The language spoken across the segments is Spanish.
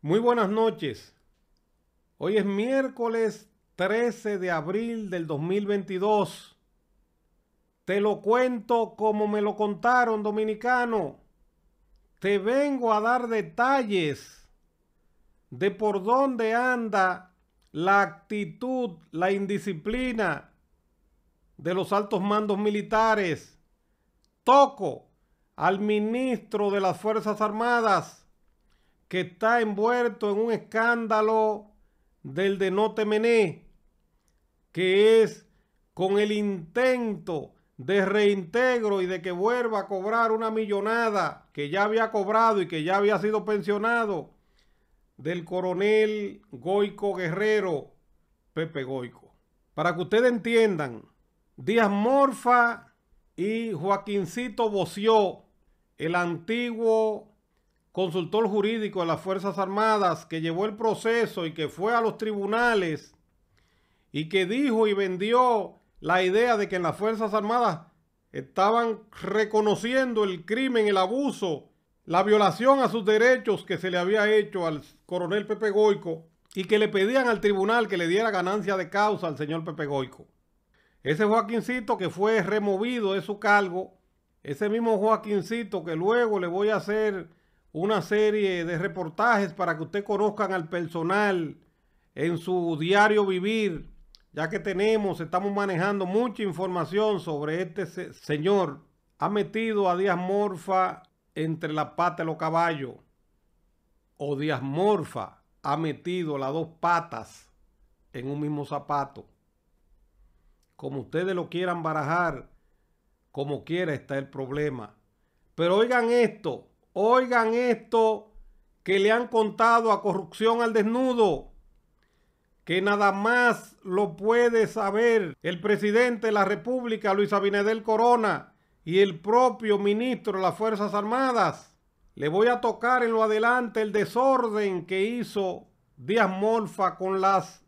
Muy buenas noches. Hoy es miércoles 13 de abril del 2022. Te lo cuento como me lo contaron, dominicano. Te vengo a dar detalles de por dónde anda la actitud, la indisciplina de los altos mandos militares. Toco al ministro de las Fuerzas Armadas que está envuelto en un escándalo del de no que es con el intento de reintegro y de que vuelva a cobrar una millonada que ya había cobrado y que ya había sido pensionado del coronel Goico Guerrero, Pepe Goico. Para que ustedes entiendan, Díaz Morfa y Joaquincito Boció, el antiguo consultor jurídico de las Fuerzas Armadas, que llevó el proceso y que fue a los tribunales y que dijo y vendió la idea de que en las Fuerzas Armadas estaban reconociendo el crimen, el abuso, la violación a sus derechos que se le había hecho al coronel Pepe Goico y que le pedían al tribunal que le diera ganancia de causa al señor Pepe Goico. Ese Joaquincito que fue removido de su cargo, ese mismo Joaquincito que luego le voy a hacer una serie de reportajes para que usted conozcan al personal en su diario vivir, ya que tenemos, estamos manejando mucha información sobre este señor. Ha metido a Díaz Morfa entre la pata de los caballos. O Díaz Morfa ha metido las dos patas en un mismo zapato. Como ustedes lo quieran barajar, como quiera está el problema. Pero oigan esto, Oigan esto que le han contado a corrupción al desnudo, que nada más lo puede saber el presidente de la República, Luis Abinader Corona, y el propio ministro de las Fuerzas Armadas. Le voy a tocar en lo adelante el desorden que hizo Díaz Morfa con las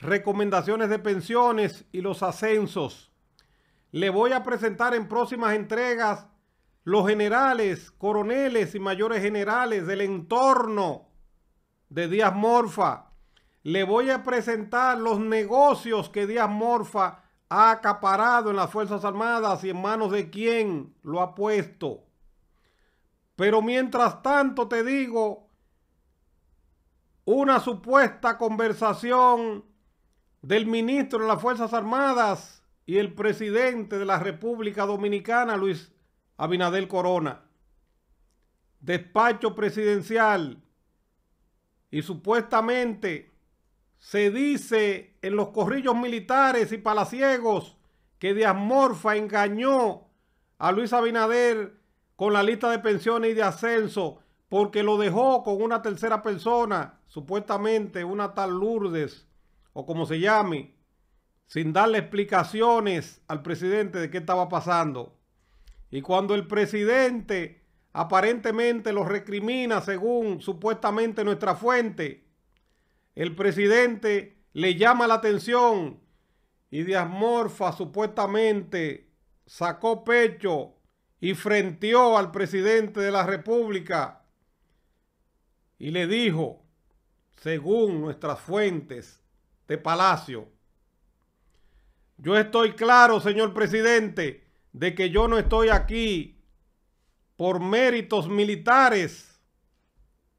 recomendaciones de pensiones y los ascensos. Le voy a presentar en próximas entregas los generales, coroneles y mayores generales del entorno de Díaz Morfa. Le voy a presentar los negocios que Díaz Morfa ha acaparado en las Fuerzas Armadas y en manos de quién lo ha puesto. Pero mientras tanto te digo, una supuesta conversación del ministro de las Fuerzas Armadas y el presidente de la República Dominicana, Luis Abinadel Corona. Despacho presidencial. Y supuestamente se dice en los corrillos militares y palaciegos que Díaz Morfa engañó a Luis Abinader con la lista de pensiones y de ascenso porque lo dejó con una tercera persona, supuestamente una tal Lourdes o como se llame, sin darle explicaciones al presidente de qué estaba pasando. Y cuando el presidente aparentemente lo recrimina según supuestamente nuestra fuente, el presidente le llama la atención y Morfa supuestamente sacó pecho y frenteó al presidente de la República y le dijo, según nuestras fuentes de Palacio, yo estoy claro, señor presidente, de que yo no estoy aquí por méritos militares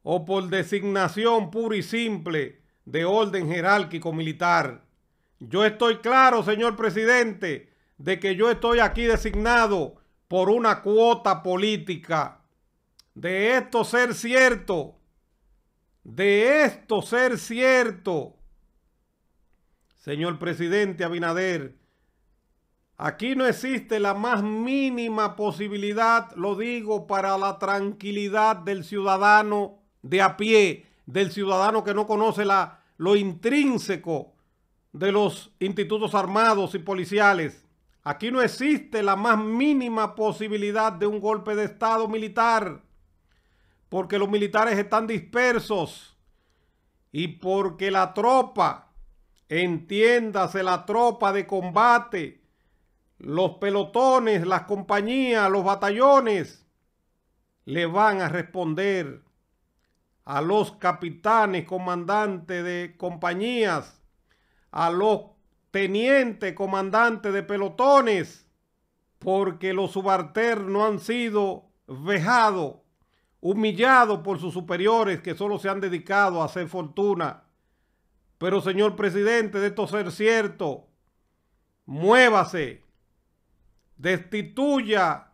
o por designación pura y simple de orden jerárquico militar. Yo estoy claro, señor presidente, de que yo estoy aquí designado por una cuota política. De esto ser cierto, de esto ser cierto, señor presidente Abinader, Aquí no existe la más mínima posibilidad, lo digo, para la tranquilidad del ciudadano de a pie, del ciudadano que no conoce la, lo intrínseco de los institutos armados y policiales. Aquí no existe la más mínima posibilidad de un golpe de Estado militar, porque los militares están dispersos y porque la tropa, entiéndase la tropa de combate, los pelotones, las compañías, los batallones le van a responder a los capitanes, comandantes de compañías, a los tenientes, comandantes de pelotones, porque los subalternos han sido vejados, humillados por sus superiores que solo se han dedicado a hacer fortuna. Pero señor presidente, de esto ser cierto, muévase destituya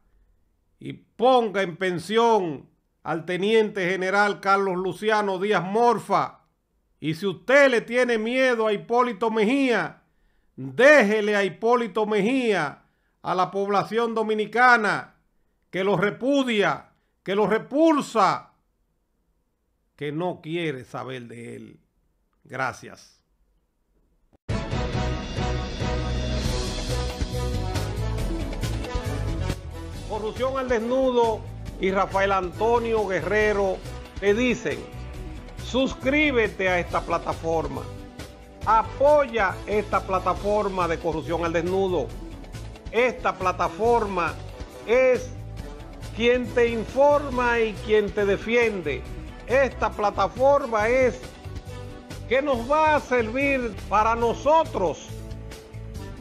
y ponga en pensión al teniente general Carlos Luciano Díaz Morfa. Y si usted le tiene miedo a Hipólito Mejía, déjele a Hipólito Mejía a la población dominicana que lo repudia, que lo repulsa, que no quiere saber de él. Gracias. Corrupción al Desnudo y Rafael Antonio Guerrero te dicen, suscríbete a esta plataforma, apoya esta plataforma de Corrupción al Desnudo. Esta plataforma es quien te informa y quien te defiende. Esta plataforma es que nos va a servir para nosotros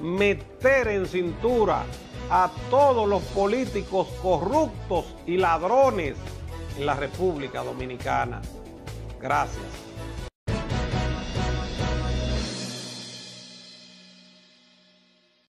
meter en cintura a todos los políticos corruptos y ladrones en la República Dominicana. Gracias.